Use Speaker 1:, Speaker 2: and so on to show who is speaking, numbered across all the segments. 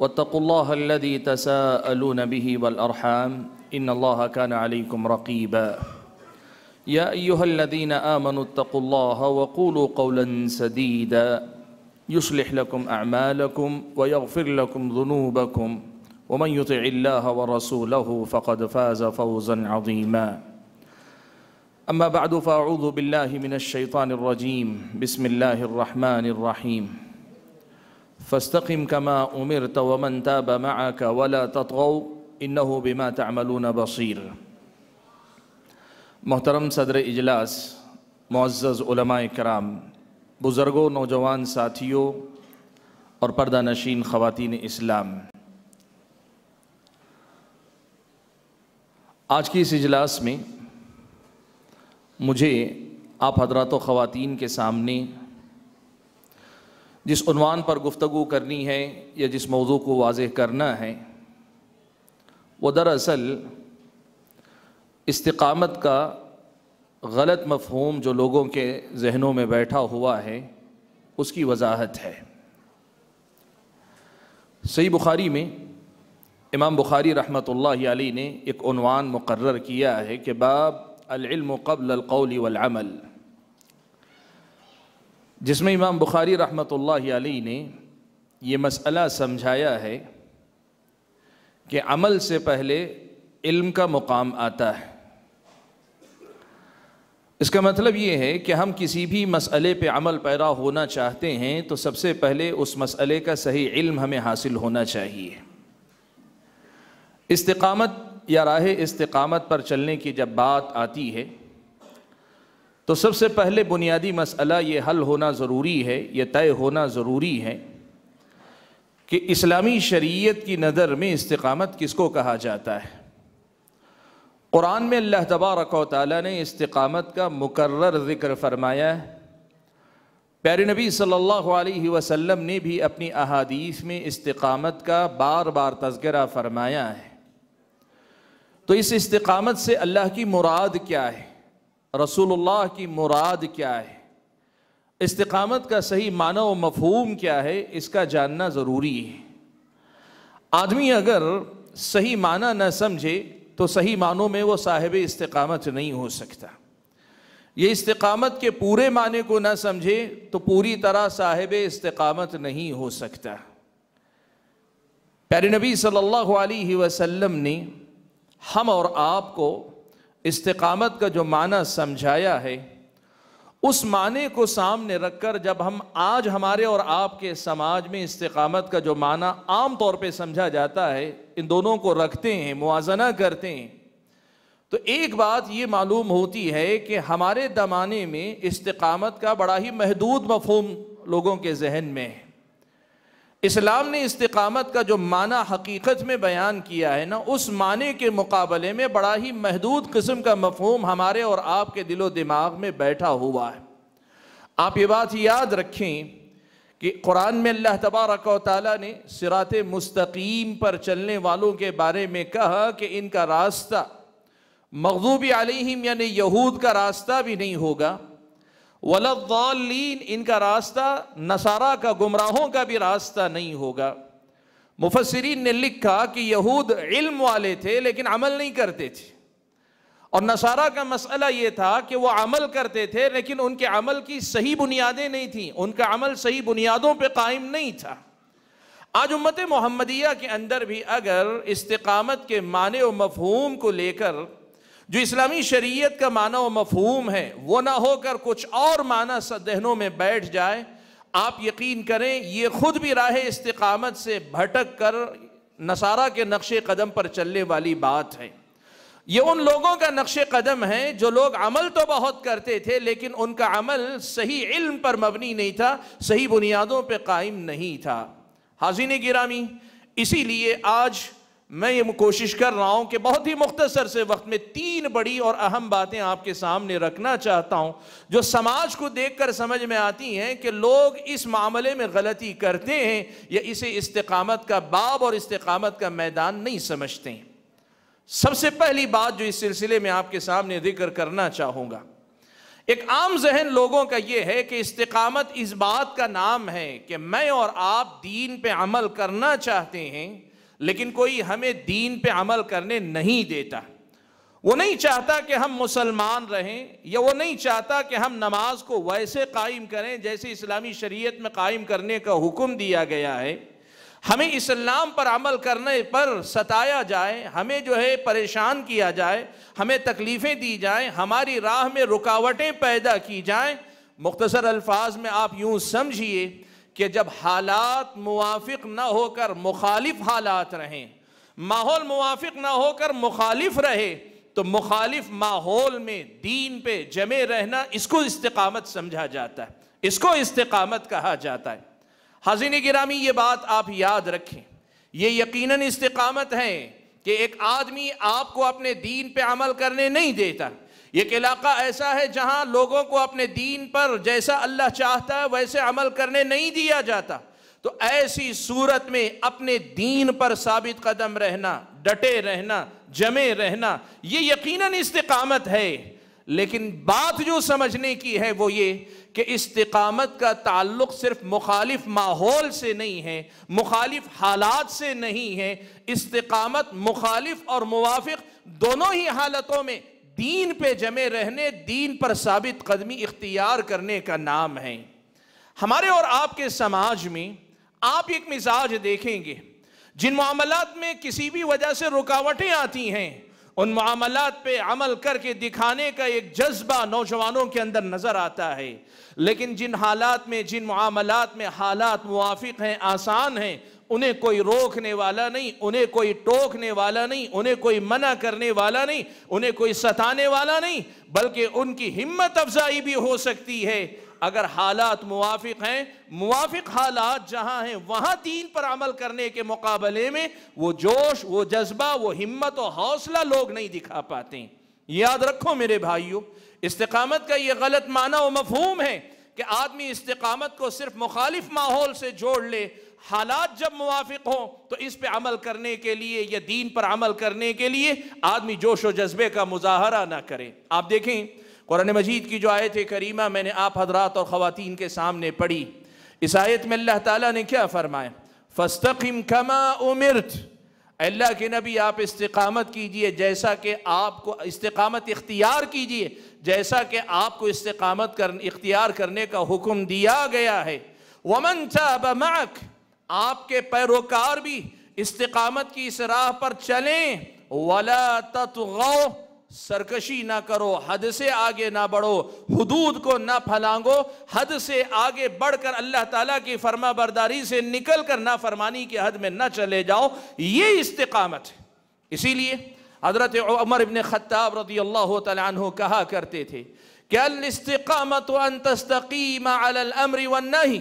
Speaker 1: واتقوا الله الذي تساءلون به والأرحام إن الله كان عليكم رقيبا يا أيها الذين آمنوا اتقوا الله وقولوا قولا سديدا يصلح لكم أعمالكم ويغفر لكم ذنوبكم ومن يطع الله ورسوله فقد فاز فوزا عظيما أما بعد فأعوذ بالله من الشيطان الرجيم بسم الله الرحمن الرحيم فاستقم كما أمرت ومن تاب معك ولا تطغوا انه بما تعملون بصیر محترم صدر اجلاس معزز علماء کرام بزرگوں نوجوان ساتھیوں اور پردہ نشین خواتین اسلام آج کی اس اجلاس میں مجھے آپ حضرات و خواتین کے سامنے جس عنوان پر گفتگو کرنی ہے یا جس موضوع کو واضح کرنا ہے وہ دراصل استقامت کا غلط مفہوم جو لوگوں کے ذہنوں میں بیٹھا ہوا ہے اس کی وضاحت ہے صحیح بخاری میں امام بخاری رحمۃ اللہ علیہ نے ایک عنوان مقرر کیا ہے کہ باب العلم قبل القول والعمل جس میں امام بخاری رحمۃ اللہ علیہ نے یہ مسئلہ سمجھایا ہے کہ عمل سے پہلے علم کا مقام آتا ہے اس کا مطلب یہ ہے کہ ہم کسی بھی مسئلے پہ عمل پیرا ہونا چاہتے ہیں تو سب سے پہلے اس مسئلے کا صحیح علم ہمیں حاصل ہونا چاہیے استقامت یا راہ استقامت پر چلنے کی جب بات آتی ہے تو سب سے پہلے بنیادی مسئلہ یہ حل ہونا ضروری ہے یہ طے ہونا ضروری ہے کہ اسلامی شریعت کی نظر میں استقامت کس کو کہا جاتا ہے قرآن میں اللہ تبارک و تعالیٰ نے استقامت کا مقرر ذکر فرمایا ہے پیارے نبی صلی اللہ علیہ وسلم نے بھی اپنی احادیث میں استقامت کا بار بار تذکرہ فرمایا ہے تو اس استقامت سے اللہ کی مراد کیا ہے رسول اللہ کی مراد کیا ہے استقامت کا صحیح معنی و مفہوم کیا ہے اس کا جاننا ضروری ہے آدمی اگر صحیح معنی نہ سمجھے تو صحیح معنوں میں وہ صاحب استقامت نہیں ہو سکتا یہ استقامت کے پورے معنی کو نہ سمجھے تو پوری طرح صاحب استقامت نہیں ہو سکتا پیارے نبی صلی اللہ علیہ وسلم نے ہم اور آپ کو استقامت کا جو معنی سمجھایا ہے اس معنی کو سامنے رکھ کر جب ہم آج ہمارے اور آپ کے سماج میں استقامت کا جو معنی عام طور پہ سمجھا جاتا ہے ان دونوں کو رکھتے ہیں موازنہ کرتے ہیں تو ایک بات یہ معلوم ہوتی ہے کہ ہمارے زمانے میں استقامت کا بڑا ہی محدود مفہوم لوگوں کے ذہن میں ہے اسلام نے استقامت کا جو معنی حقیقت میں بیان کیا ہے نا اس معنی کے مقابلے میں بڑا ہی محدود قسم کا مفہوم ہمارے اور آپ کے دل و دماغ میں بیٹھا ہوا ہے آپ یہ بات یاد رکھیں کہ قرآن میں اللہ تبارک و تعالیٰ نے سرات مستقیم پر چلنے والوں کے بارے میں کہا کہ ان کا راستہ مغضوب علیہم یعنی یہود کا راستہ بھی نہیں ہوگا ولین ان کا راستہ نصارہ کا گمراہوں کا بھی راستہ نہیں ہوگا مفسرین نے لکھا کہ یہود علم والے تھے لیکن عمل نہیں کرتے تھے اور نصارہ کا مسئلہ یہ تھا کہ وہ عمل کرتے تھے لیکن ان کے عمل کی صحیح بنیادیں نہیں تھیں ان کا عمل صحیح بنیادوں پہ قائم نہیں تھا آج امت محمدیہ کے اندر بھی اگر استقامت کے معنی و مفہوم کو لے کر جو اسلامی شریعت کا معنی و مفہوم ہے وہ نہ ہو کر کچھ اور معنی دہنوں میں بیٹھ جائے آپ یقین کریں یہ خود بھی راہ استقامت سے بھٹک کر نصارہ کے نقش قدم پر چلنے والی بات ہے یہ ان لوگوں کا نقش قدم ہے جو لوگ عمل تو بہت کرتے تھے لیکن ان کا عمل صحیح علم پر مبنی نہیں تھا صحیح بنیادوں پہ قائم نہیں تھا حاضین گرامی اسی لیے آج میں یہ کوشش کر رہا ہوں کہ بہت ہی مختصر سے وقت میں تین بڑی اور اہم باتیں آپ کے سامنے رکھنا چاہتا ہوں جو سماج کو دیکھ کر سمجھ میں آتی ہیں کہ لوگ اس معاملے میں غلطی کرتے ہیں یا اسے استقامت کا باب اور استقامت کا میدان نہیں سمجھتے ہیں سب سے پہلی بات جو اس سلسلے میں آپ کے سامنے ذکر کرنا چاہوں گا ایک عام ذہن لوگوں کا یہ ہے کہ استقامت اس بات کا نام ہے کہ میں اور آپ دین پہ عمل کرنا چاہتے ہیں لیکن کوئی ہمیں دین پہ عمل کرنے نہیں دیتا وہ نہیں چاہتا کہ ہم مسلمان رہیں یا وہ نہیں چاہتا کہ ہم نماز کو ویسے قائم کریں جیسے اسلامی شریعت میں قائم کرنے کا حکم دیا گیا ہے ہمیں اسلام پر عمل کرنے پر ستایا جائے ہمیں جو ہے پریشان کیا جائے ہمیں تکلیفیں دی جائیں ہماری راہ میں رکاوٹیں پیدا کی جائیں مختصر الفاظ میں آپ یوں سمجھیے کہ جب حالات موافق نہ ہو کر مخالف حالات رہیں ماحول موافق نہ ہو کر مخالف رہے تو مخالف ماحول میں دین پہ جمے رہنا اس کو استقامت سمجھا جاتا ہے اس کو استقامت کہا جاتا ہے حضین گرامی یہ بات آپ یاد رکھیں یہ یقیناً استقامت ہے کہ ایک آدمی آپ کو اپنے دین پہ عمل کرنے نہیں دیتا ایک علاقہ ایسا ہے جہاں لوگوں کو اپنے دین پر جیسا اللہ چاہتا ہے ویسے عمل کرنے نہیں دیا جاتا تو ایسی صورت میں اپنے دین پر ثابت قدم رہنا ڈٹے رہنا جمے رہنا یہ یقیناً استقامت ہے لیکن بات جو سمجھنے کی ہے وہ یہ کہ استقامت کا تعلق صرف مخالف ماحول سے نہیں ہے مخالف حالات سے نہیں ہے استقامت مخالف اور موافق دونوں ہی حالتوں میں دین پہ جمے رہنے دین پر ثابت قدمی اختیار کرنے کا نام ہے ہمارے اور آپ کے سماج میں آپ ایک مزاج دیکھیں گے جن معاملات میں کسی بھی وجہ سے رکاوٹیں آتی ہیں ان معاملات پہ عمل کر کے دکھانے کا ایک جذبہ نوجوانوں کے اندر نظر آتا ہے لیکن جن حالات میں جن معاملات میں حالات موافق ہیں آسان ہیں انہیں کوئی روکنے والا نہیں انہیں کوئی ٹوکنے والا نہیں انہیں کوئی منع کرنے والا نہیں انہیں کوئی ستانے والا نہیں بلکہ ان کی ہمت افزائی بھی ہو سکتی ہے اگر حالات موافق ہیں موافق حالات جہاں ہیں وہاں دین پر عمل کرنے کے مقابلے میں وہ جوش وہ جذبہ وہ ہمت و حوصلہ لوگ نہیں دکھا پاتے ہیں یاد رکھو میرے بھائیوں استقامت کا یہ غلط معنی و مفہوم ہے کہ آدمی استقامت کو صرف مخالف ماحول سے جوڑ لے حالات جب موافق ہوں تو اس پہ عمل کرنے کے لیے یا دین پر عمل کرنے کے لیے آدمی جوش و جذبے کا مظاہرہ نہ کرے آپ دیکھیں قرآن مجید کی جو آیت کریمہ میں نے آپ حضرات اور خواتین کے سامنے پڑھی اس آیت میں اللہ تعالیٰ نے کیا فرمایا فَاسْتَقِمْ كَمَا أُمِرْتْ اللہ کے نبی آپ استقامت کیجئے جیسا کہ آپ کو استقامت اختیار کیجئے جیسا کہ آپ کو استقامت اختیار کرنے کا حکم دیا گیا ہے مَعَكْ آپ کے پیروکار بھی استقامت کی اس راہ پر چلیں ولا سرکشی نہ کرو حد سے آگے نہ بڑھو حدود کو نہ پھلانگو حد سے آگے بڑھ کر اللہ تعالیٰ کی فرما برداری سے نکل کر نہ فرمانی کے حد میں نہ چلے جاؤ یہ استقامت ہے اسی لیے حضرت عمر ابن خطاب رضی اللہ تعالیٰ عنہ کہا کرتے تھے کہ الاستقامت ان تستقیم علی الامر والنہی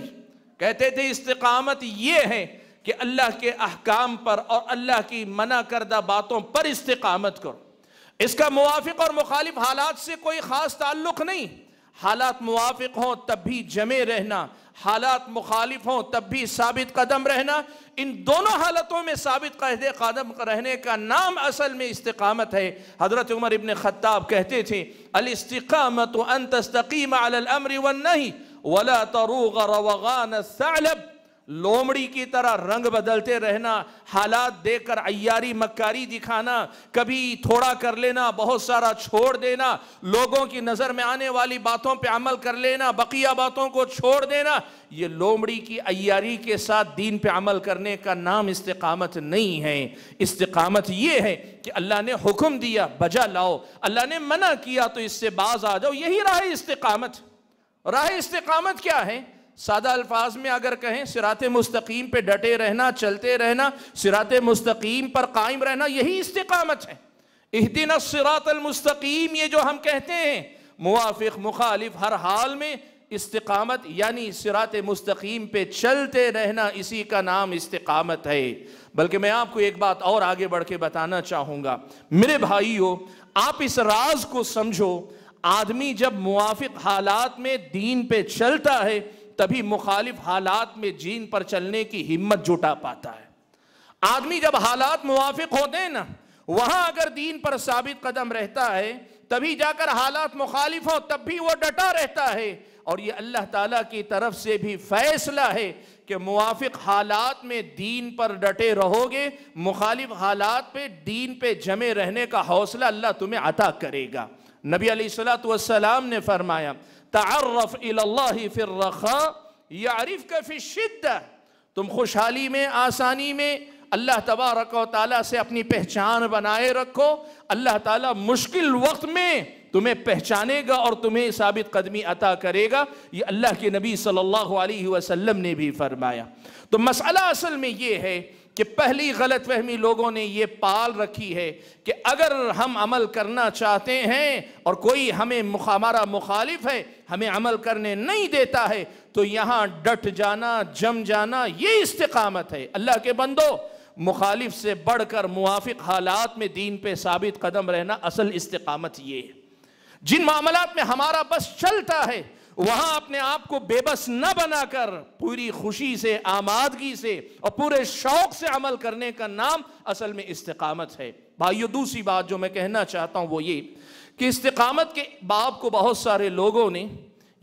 Speaker 1: کہتے تھے استقامت یہ ہے کہ اللہ کے احکام پر اور اللہ کی منع کردہ باتوں پر استقامت کرو اس کا موافق اور مخالف حالات سے کوئی خاص تعلق نہیں حالات موافق ہوں تب بھی جمع رہنا حالات مخالف ہوں تب بھی ثابت قدم رہنا ان دونوں حالتوں میں ثابت قہد قدم رہنے کا نام اصل میں استقامت ہے حضرت عمر ابن خطاب کہتے تھے الاستقامت ان تستقیم علی الامر والنہی تروغ روغان صلب لومڑی کی طرح رنگ بدلتے رہنا حالات دے کر عیاری مکاری دکھانا کبھی تھوڑا کر لینا بہت سارا چھوڑ دینا لوگوں کی نظر میں آنے والی باتوں پہ عمل کر لینا بقیہ باتوں کو چھوڑ دینا یہ لومڑی کی عیاری کے ساتھ دین پہ عمل کرنے کا نام استقامت نہیں ہے استقامت یہ ہے کہ اللہ نے حکم دیا بجا لاؤ اللہ نے منع کیا تو اس سے باز آ جاؤ یہی رہا ہے استقامت راہ استقامت کیا ہے سادہ الفاظ میں اگر کہیں سرات مستقیم پہ ڈٹے رہنا چلتے رہنا سرات مستقیم پر قائم رہنا یہی استقامت ہے اہدنا سراط المستقیم یہ جو ہم کہتے ہیں موافق مخالف ہر حال میں استقامت یعنی سرات مستقیم پہ چلتے رہنا اسی کا نام استقامت ہے بلکہ میں آپ کو ایک بات اور آگے بڑھ کے بتانا چاہوں گا میرے بھائیو آپ اس راز کو سمجھو آدمی جب موافق حالات میں دین پہ چلتا ہے تبھی مخالف حالات میں جین پر چلنے کی ہمت جٹا پاتا ہے آدمی جب حالات موافق ہو دیں نا وہاں اگر دین پر ثابت قدم رہتا ہے تبھی جا کر حالات مخالف ہو تب بھی وہ ڈٹا رہتا ہے اور یہ اللہ تعالیٰ کی طرف سے بھی فیصلہ ہے کہ موافق حالات میں دین پر ڈٹے رہو گے مخالف حالات پہ دین پہ جمے رہنے کا حوصلہ اللہ تمہیں عطا کرے گا نبی علیہ السلام نے فرمایا تعرف اللہ الرخا یعرف کا فی الشدہ تم خوشحالی میں آسانی میں اللہ تبارک و تعالیٰ سے اپنی پہچان بنائے رکھو اللہ تعالیٰ مشکل وقت میں تمہیں پہچانے گا اور تمہیں ثابت قدمی عطا کرے گا یہ اللہ کے نبی صلی اللہ علیہ وسلم نے بھی فرمایا تو مسئلہ اصل میں یہ ہے کہ پہلی غلط فہمی لوگوں نے یہ پال رکھی ہے کہ اگر ہم عمل کرنا چاہتے ہیں اور کوئی ہمیں ہمارا مخالف ہے ہمیں عمل کرنے نہیں دیتا ہے تو یہاں ڈٹ جانا جم جانا یہ استقامت ہے اللہ کے بندو مخالف سے بڑھ کر موافق حالات میں دین پہ ثابت قدم رہنا اصل استقامت یہ ہے جن معاملات میں ہمارا بس چلتا ہے وہاں اپنے آپ کو بے بس نہ بنا کر پوری خوشی سے آمادگی سے اور پورے شوق سے عمل کرنے کا نام اصل میں استقامت ہے بھائیو دوسری بات جو میں کہنا چاہتا ہوں وہ یہ کہ استقامت کے باب کو بہت سارے لوگوں نے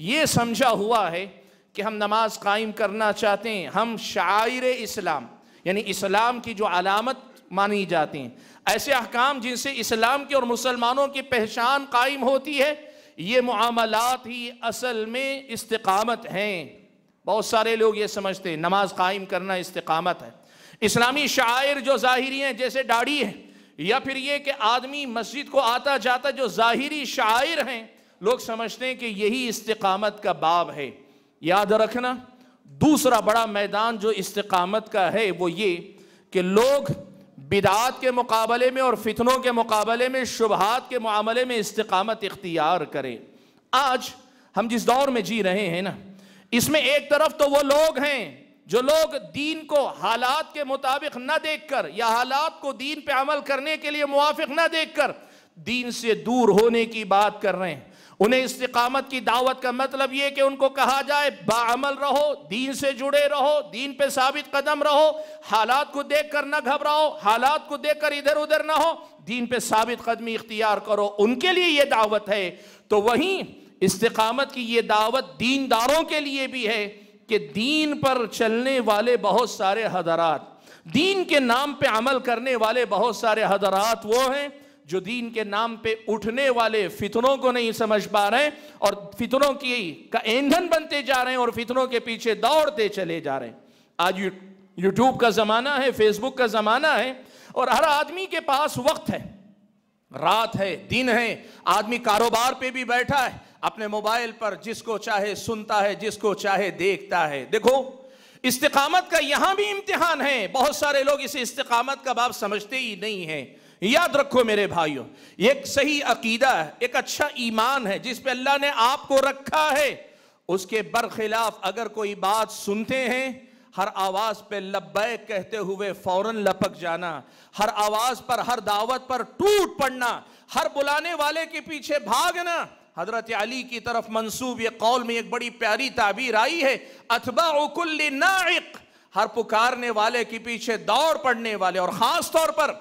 Speaker 1: یہ سمجھا ہوا ہے کہ ہم نماز قائم کرنا چاہتے ہیں ہم شاعر اسلام یعنی اسلام کی جو علامت مانی جاتی ہیں ایسے احکام جن سے اسلام کے اور مسلمانوں کی پہچان قائم ہوتی ہے یہ معاملات ہی اصل میں استقامت ہیں بہت سارے لوگ یہ سمجھتے ہیں نماز قائم کرنا استقامت ہے اسلامی شاعر جو ظاہری ہیں جیسے داڑھی ہے یا پھر یہ کہ آدمی مسجد کو آتا جاتا جو ظاہری شاعر ہیں لوگ سمجھتے ہیں کہ یہی استقامت کا باب ہے یاد رکھنا دوسرا بڑا میدان جو استقامت کا ہے وہ یہ کہ لوگ بدعات کے مقابلے میں اور فتنوں کے مقابلے میں شبہات کے معاملے میں استقامت اختیار کرے آج ہم جس دور میں جی رہے ہیں نا اس میں ایک طرف تو وہ لوگ ہیں جو لوگ دین کو حالات کے مطابق نہ دیکھ کر یا حالات کو دین پہ عمل کرنے کے لیے موافق نہ دیکھ کر دین سے دور ہونے کی بات کر رہے ہیں انہیں استقامت کی دعوت کا مطلب یہ کہ ان کو کہا جائے باعمل رہو دین سے جڑے رہو دین پہ ثابت قدم رہو حالات کو دیکھ کر نہ گھبراؤ حالات کو دیکھ کر ادھر ادھر نہ ہو دین پہ ثابت قدمی اختیار کرو ان کے لیے یہ دعوت ہے تو وہیں استقامت کی یہ دعوت دین داروں کے لیے بھی ہے کہ دین پر چلنے والے بہت سارے حضرات دین کے نام پہ عمل کرنے والے بہت سارے حضرات وہ ہیں جو دین کے نام پہ اٹھنے والے فتنوں کو نہیں سمجھ پا رہے ہیں اور فتنوں کی کا ایندھن بنتے جا رہے ہیں اور فتنوں کے پیچھے دوڑتے چلے جا رہے ہیں آج یوٹیوب کا زمانہ ہے فیس بک کا زمانہ ہے اور ہر آدمی کے پاس وقت ہے رات ہے دن ہے آدمی کاروبار پہ بھی بیٹھا ہے اپنے موبائل پر جس کو چاہے سنتا ہے جس کو چاہے دیکھتا ہے دیکھو استقامت کا یہاں بھی امتحان ہے بہت سارے لوگ اسے استقامت کا باب سمجھتے ہی نہیں ہیں یاد رکھو میرے بھائیوں یہ ایک صحیح عقیدہ ہے ایک اچھا ایمان ہے جس پہ اللہ نے آپ کو رکھا ہے اس کے برخلاف اگر کوئی بات سنتے ہیں ہر آواز پہ لبیک کہتے ہوئے فوراً لپک جانا ہر آواز پر ہر دعوت پر ٹوٹ پڑنا ہر بلانے والے کے پیچھے بھاگنا حضرت علی کی طرف منصوب یہ قول میں ایک بڑی پیاری تعبیر آئی ہے اتبا ناعق ہر پکارنے والے کے پیچھے دوڑ پڑنے والے اور خاص طور پر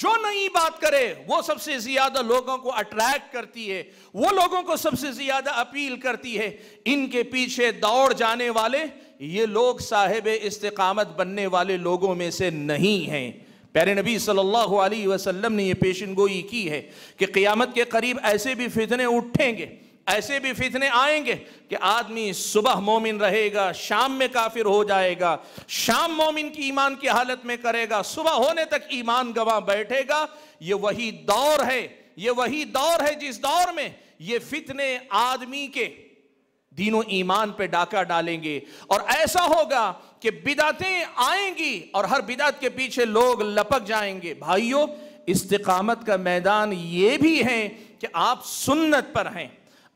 Speaker 1: جو نہیں بات کرے وہ سب سے زیادہ لوگوں کو اٹریکٹ کرتی ہے وہ لوگوں کو سب سے زیادہ اپیل کرتی ہے ان کے پیچھے دوڑ جانے والے یہ لوگ صاحب استقامت بننے والے لوگوں میں سے نہیں ہیں پیارے نبی صلی اللہ علیہ وسلم نے یہ پیشن گوئی کی ہے کہ قیامت کے قریب ایسے بھی فتنے اٹھیں گے ایسے بھی فتنے آئیں گے کہ آدمی صبح مومن رہے گا شام میں کافر ہو جائے گا شام مومن کی ایمان کی حالت میں کرے گا صبح ہونے تک ایمان گواں بیٹھے گا یہ وہی دور ہے یہ وہی دور ہے جس دور میں یہ فتنے آدمی کے دین و ایمان پہ ڈاکہ ڈالیں گے اور ایسا ہوگا کہ بدعتیں آئیں گی اور ہر بدعت کے پیچھے لوگ لپک جائیں گے بھائیوں استقامت کا میدان یہ بھی ہے کہ آپ سنت پر ہیں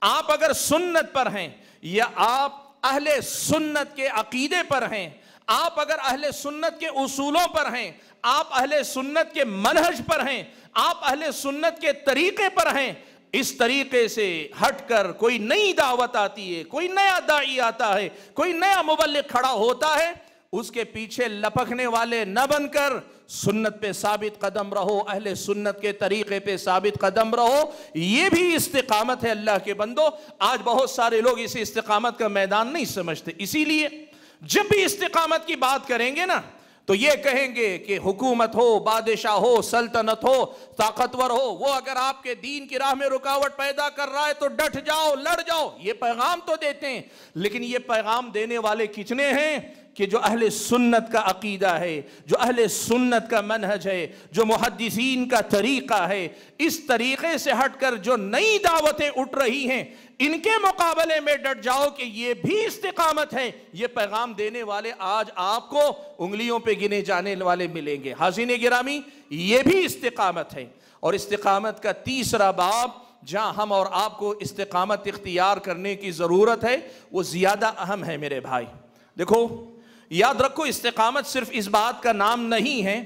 Speaker 1: آپ اگر سنت پر ہیں یا آپ اہل سنت کے عقیدے پر ہیں آپ اگر اہل سنت کے اصولوں پر ہیں آپ اہل سنت کے منہج پر ہیں آپ اہل سنت کے طریقے پر ہیں اس طریقے سے ہٹ کر کوئی نئی دعوت آتی ہے کوئی نیا دائ آتا ہے کوئی نیا مبلک کھڑا ہوتا ہے اس کے پیچھے لپکنے والے نہ بن کر سنت پہ ثابت قدم رہو اہل سنت کے طریقے پہ ثابت قدم رہو یہ بھی استقامت ہے اللہ کے بندو آج بہت سارے لوگ اسے استقامت کا میدان نہیں سمجھتے اسی لیے جب بھی استقامت کی بات کریں گے نا تو یہ کہیں گے کہ حکومت ہو بادشاہ ہو سلطنت ہو طاقتور ہو وہ اگر آپ کے دین کی راہ میں رکاوٹ پیدا کر رہا ہے تو ڈٹ جاؤ لڑ جاؤ یہ پیغام تو دیتے ہیں لیکن یہ پیغام دینے والے کچنے ہیں کہ جو اہل سنت کا عقیدہ ہے جو اہل سنت کا منہج ہے جو محدثین کا طریقہ ہے اس طریقے سے ہٹ کر جو نئی دعوتیں اٹھ رہی ہیں ان کے مقابلے میں ڈٹ جاؤ کہ یہ بھی استقامت ہے یہ پیغام دینے والے آج آپ کو انگلیوں پہ گنے جانے والے ملیں گے حاضین گرامی یہ بھی استقامت ہے اور استقامت کا تیسرا باب جہاں ہم اور آپ کو استقامت اختیار کرنے کی ضرورت ہے وہ زیادہ اہم ہے میرے بھائی دیکھو یاد رکھو استقامت صرف اس بات کا نام نہیں ہے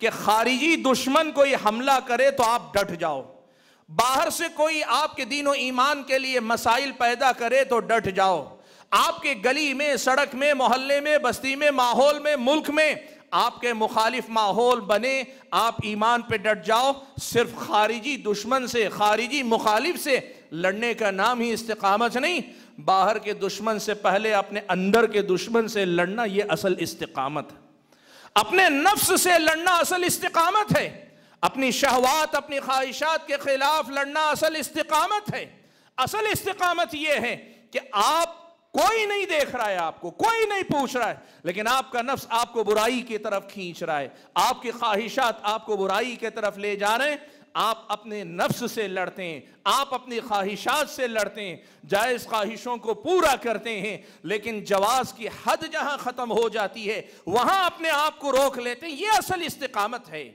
Speaker 1: کہ خارجی دشمن کوئی حملہ کرے تو آپ ڈٹ جاؤ باہر سے کوئی آپ کے دین و ایمان کے لیے مسائل پیدا کرے تو ڈٹ جاؤ آپ کے گلی میں سڑک میں محلے میں بستی میں ماحول میں ملک میں آپ کے مخالف ماحول بنے آپ ایمان پہ ڈٹ جاؤ صرف خارجی دشمن سے خارجی مخالف سے لڑنے کا نام ہی استقامت نہیں باہر کے دشمن سے پہلے اپنے اندر کے دشمن سے لڑنا یہ اصل استقامت ہے اپنے نفس سے لڑنا اصل استقامت ہے اپنی شہوات اپنی خواہشات کے خلاف لڑنا اصل استقامت ہے اصل استقامت یہ ہے کہ آپ کوئی نہیں دیکھ رہا ہے آپ کو کوئی نہیں پوچھ رہا ہے لیکن آپ کا نفس آپ کو برائی کی طرف کھینچ رہا ہے آپ کی خواہشات آپ کو برائی کی طرف لے جا رہے ہیں آپ اپنے نفس سے لڑتے ہیں آپ اپنی خواہشات سے لڑتے ہیں جائز خواہشوں کو پورا کرتے ہیں لیکن جواز کی حد جہاں ختم ہو جاتی ہے وہاں اپنے آپ کو روک لیتے ہیں یہ اصل استقامت ہے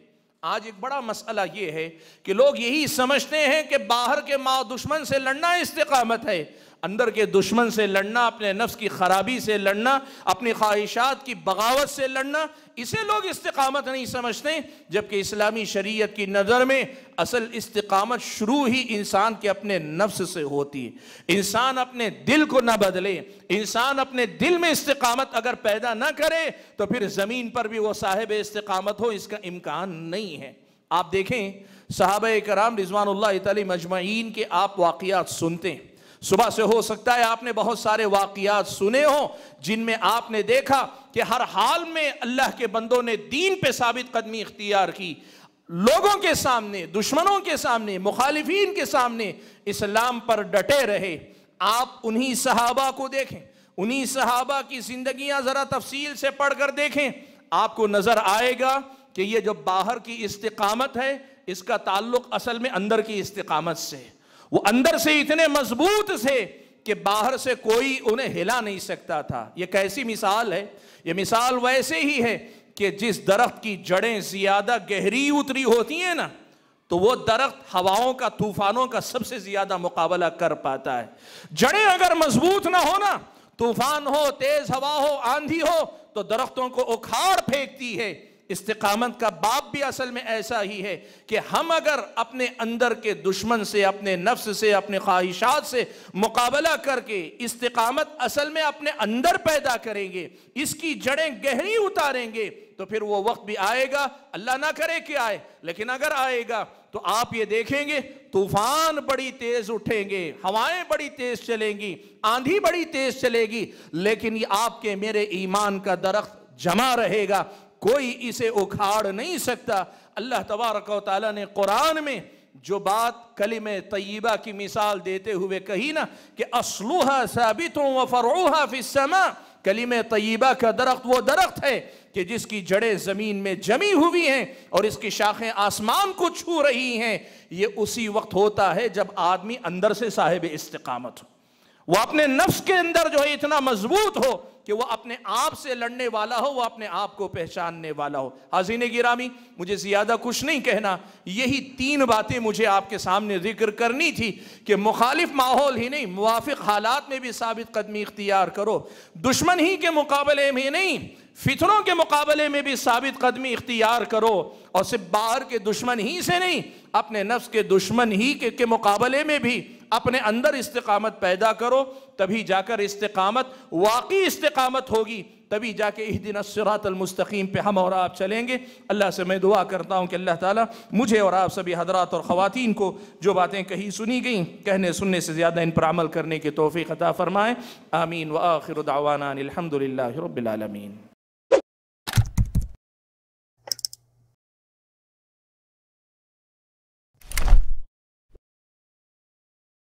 Speaker 1: آج ایک بڑا مسئلہ یہ ہے کہ لوگ یہی سمجھتے ہیں کہ باہر کے ماں دشمن سے لڑنا استقامت ہے اندر کے دشمن سے لڑنا اپنے نفس کی خرابی سے لڑنا اپنی خواہشات کی بغاوت سے لڑنا اسے لوگ استقامت نہیں سمجھتے جبکہ اسلامی شریعت کی نظر میں اصل استقامت شروع ہی انسان کے اپنے نفس سے ہوتی ہے انسان اپنے دل کو نہ بدلے انسان اپنے دل میں استقامت اگر پیدا نہ کرے تو پھر زمین پر بھی وہ صاحب استقامت ہو اس کا امکان نہیں ہے آپ دیکھیں صحابہ کرام رضوان اللہ تعالی مجمعین کے آپ واقعات سنتے ہیں صبح سے ہو سکتا ہے آپ نے بہت سارے واقعات سنے ہوں جن میں آپ نے دیکھا کہ ہر حال میں اللہ کے بندوں نے دین پہ ثابت قدمی اختیار کی لوگوں کے سامنے دشمنوں کے سامنے مخالفین کے سامنے اسلام پر ڈٹے رہے آپ انہی صحابہ کو دیکھیں انہی صحابہ کی زندگیاں ذرا تفصیل سے پڑھ کر دیکھیں آپ کو نظر آئے گا کہ یہ جو باہر کی استقامت ہے اس کا تعلق اصل میں اندر کی استقامت سے ہے وہ اندر سے اتنے مضبوط تھے کہ باہر سے کوئی انہیں ہلا نہیں سکتا تھا یہ کیسی مثال ہے یہ مثال ویسے ہی ہے کہ جس درخت کی جڑیں زیادہ گہری اتری ہوتی ہیں نا تو وہ درخت ہواؤں کا طوفانوں کا سب سے زیادہ مقابلہ کر پاتا ہے جڑیں اگر مضبوط نہ ہونا طوفان ہو تیز ہوا ہو آندھی ہو تو درختوں کو اکھاڑ پھینکتی ہے استقامت کا باپ بھی اصل میں ایسا ہی ہے کہ ہم اگر اپنے اندر کے دشمن سے اپنے نفس سے اپنے خواہشات سے مقابلہ کر کے استقامت اصل میں اپنے اندر پیدا کریں گے اس کی جڑیں گہری اتاریں گے تو پھر وہ وقت بھی آئے گا اللہ نہ کرے کہ آئے لیکن اگر آئے گا تو آپ یہ دیکھیں گے طوفان بڑی تیز اٹھیں گے ہوائیں بڑی تیز چلیں گی آندھی بڑی تیز چلے گی لیکن یہ آپ کے میرے ایمان کا درخت جمع رہے گا کوئی اسے اکھاڑ نہیں سکتا اللہ تبارک و تعالیٰ نے قرآن میں جو بات کلم طیبہ کی مثال دیتے ہوئے کہی نا کہ ثابتوں ثابت ہوں فی السماء کلم طیبہ کا درخت وہ درخت ہے کہ جس کی جڑیں زمین میں جمی ہوئی ہیں اور اس کی شاخیں آسمان کو چھو رہی ہیں یہ اسی وقت ہوتا ہے جب آدمی اندر سے صاحب استقامت ہو وہ اپنے نفس کے اندر جو ہے اتنا مضبوط ہو کہ وہ اپنے آپ سے لڑنے والا ہو وہ اپنے آپ کو پہچاننے والا ہو حاضرین گرامی مجھے زیادہ کچھ نہیں کہنا یہی تین باتیں مجھے آپ کے سامنے ذکر کرنی تھی کہ مخالف ماحول ہی نہیں موافق حالات میں بھی ثابت قدمی اختیار کرو دشمن ہی کے مقابلے میں نہیں فطروں کے مقابلے میں بھی ثابت قدمی اختیار کرو اور صرف باہر کے دشمن ہی سے نہیں اپنے نفس کے دشمن ہی کے مقابلے میں بھی اپنے اندر استقامت پیدا کرو تبھی جا کر استقامت واقعی استقامت ہوگی تبھی جا کے اس الصراط المستقیم پہ ہم اور آپ چلیں گے اللہ سے میں دعا کرتا ہوں کہ اللہ تعالیٰ مجھے اور آپ سبھی حضرات اور خواتین کو جو باتیں کہیں سنی گئیں کہنے سننے سے زیادہ ان پر عمل کرنے کے توفیق عطا فرمائیں آمین و آخر دعوانان الحمدللہ رب العالمین